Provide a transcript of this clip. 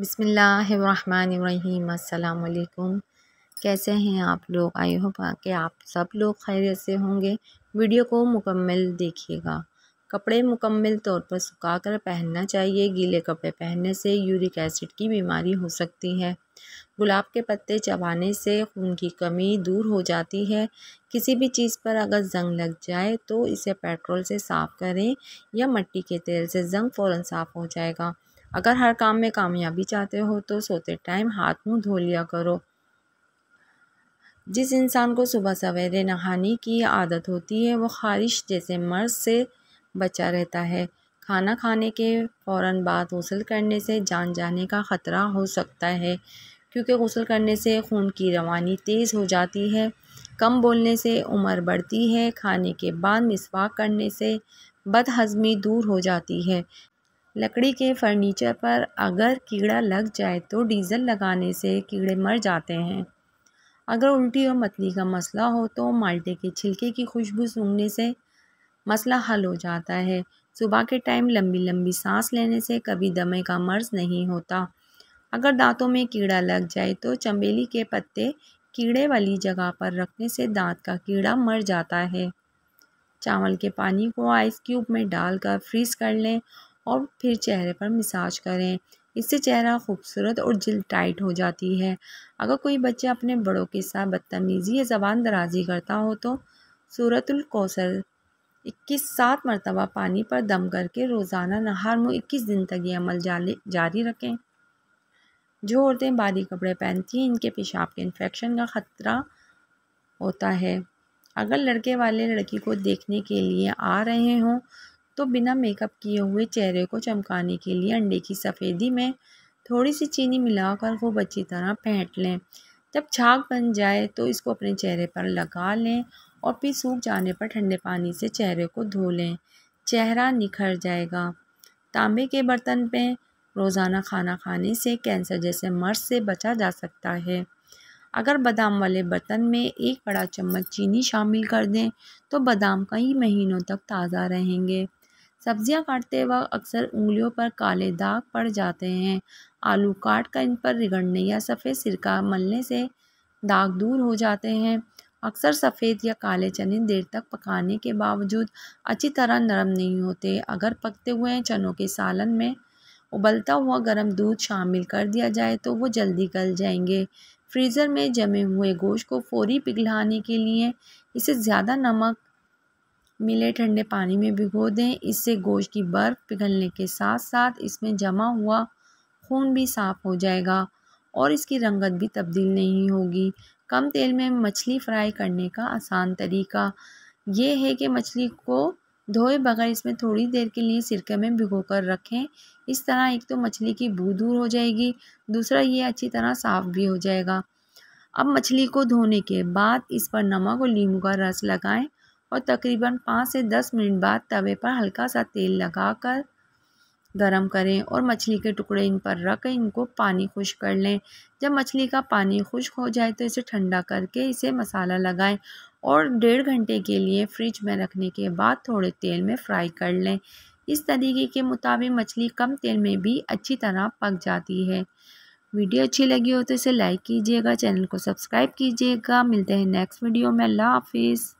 बिसमीम् अल्लाम कैसे हैं आप लोग आई होप कि आप सब लोग खैरियत से होंगे वीडियो को मुकम्मल देखिएगा कपड़े मुकम्मल तौर पर सुखाकर पहनना चाहिए गीले कपड़े पहनने से यूरिक एसिड की बीमारी हो सकती है गुलाब के पत्ते चबाने से खून की कमी दूर हो जाती है किसी भी चीज़ पर अगर जंग लग जाए तो इसे पेट्रोल से साफ़ करें या मट्टी के तेल से जंग फ़ौर साफ़ हो जाएगा अगर हर काम में कामयाबी चाहते हो तो सोते टाइम हाथ मुंह धो लिया करो जिस इंसान को सुबह सवेरे नहाने की आदत होती है वो ख़ारिश जैसे मर्ज से बचा रहता है खाना खाने के फ़ौर बाद गसल करने से जान जाने का ख़तरा हो सकता है क्योंकि गसल करने से खून की रवानी तेज़ हो जाती है कम बोलने से उम्र बढ़ती है खाने के बाद मिसवाक करने से बदहज़मी दूर हो जाती है लकड़ी के फर्नीचर पर अगर कीड़ा लग जाए तो डीज़ल लगाने से कीड़े मर जाते हैं अगर उल्टी और मतली का मसला हो तो माल्टे के छिलके की खुशबू सूंघने से मसला हल हो जाता है सुबह के टाइम लंबी लंबी सांस लेने से कभी दमे का मर्ज नहीं होता अगर दांतों में कीड़ा लग जाए तो चमेली के पत्ते कीड़े वाली जगह पर रखने से दांत का कीड़ा मर जाता है चावल के पानी को आइस क्यूब में डालकर फ्रीज़ कर लें और फिर चेहरे पर मिसाज करें इससे चेहरा खूबसूरत और जल्द टाइट हो जाती है अगर कोई बच्चा अपने बड़ों के साथ बदतमीज़ी या ज़बान दराजी करता हो तो सूरतुल कौसर इक्कीस सात मरतबा पानी पर दम करके रोज़ाना नहार मुँह इक्कीस दिन तक ये अमल जारी रखें जो औरतें बारी कपड़े पहनती हैं इनके पेशाब के इन्फेक्शन का ख़तरा होता है अगर लड़के वाले लड़की को देखने के लिए आ रहे हों तो बिना मेकअप किए हुए चेहरे को चमकाने के लिए अंडे की सफ़ेदी में थोड़ी सी चीनी मिलाकर खूब अच्छी तरह पहट लें जब छाग बन जाए तो इसको अपने चेहरे पर लगा लें और फिर सूख जाने पर ठंडे पानी से चेहरे को धो लें चेहरा निखर जाएगा तांबे के बर्तन पे रोज़ाना खाना खाने से कैंसर जैसे मर्ज से बचा जा सकता है अगर बादाम वाले बर्तन में एक बड़ा चम्मच चीनी शामिल कर दें तो बादाम कई महीनों तक ताज़ा रहेंगे सब्जियां काटते वक्त अक्सर उंगलियों पर काले दाग पड़ जाते हैं आलू काट कर इन पर रिगड़ने या सफ़ेद सिरका मलने से दाग दूर हो जाते हैं अक्सर सफ़ेद या काले चने देर तक पकाने के बावजूद अच्छी तरह नरम नहीं होते अगर पकते हुए चनों के सालन में उबलता हुआ गर्म दूध शामिल कर दिया जाए तो वो जल्दी गल जाएंगे फ्रीज़र में जमे हुए गोश्त को फौरी पिघलाने के लिए इसे ज़्यादा नमक मिले ठंडे पानी में भिगो दें इससे गोश्त की बर्फ़ पिघलने के साथ साथ इसमें जमा हुआ खून भी साफ़ हो जाएगा और इसकी रंगत भी तब्दील नहीं होगी कम तेल में मछली फ्राई करने का आसान तरीका ये है कि मछली को धोए बगैर इसमें थोड़ी देर के लिए सिरके में भिगो कर रखें इस तरह एक तो मछली की बू दूर हो जाएगी दूसरा ये अच्छी तरह साफ़ भी हो जाएगा अब मछली को धोने के बाद इस पर नमक और नींबू का रस लगाएं और तकरीबन पाँच से दस मिनट बाद तवे पर हल्का सा तेल लगाकर गरम करें और मछली के टुकड़े इन पर रख इनको पानी खुश कर लें जब मछली का पानी खुश हो जाए तो इसे ठंडा करके इसे मसाला लगाएं और डेढ़ घंटे के लिए फ्रिज में रखने के बाद थोड़े तेल में फ्राई कर लें इस तरीके के मुताबिक मछली कम तेल में भी अच्छी तरह पक जाती है वीडियो अच्छी लगी हो तो इसे लाइक कीजिएगा चैनल को सब्सक्राइब कीजिएगा मिलते हैं नेक्स्ट वीडियो में अल्लाह हाफिज़